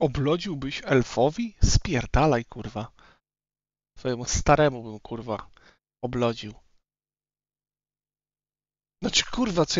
Oblodziłbyś elfowi? Spierdalaj, kurwa. Twojemu staremu bym, kurwa, oblodził. Znaczy, kurwa, co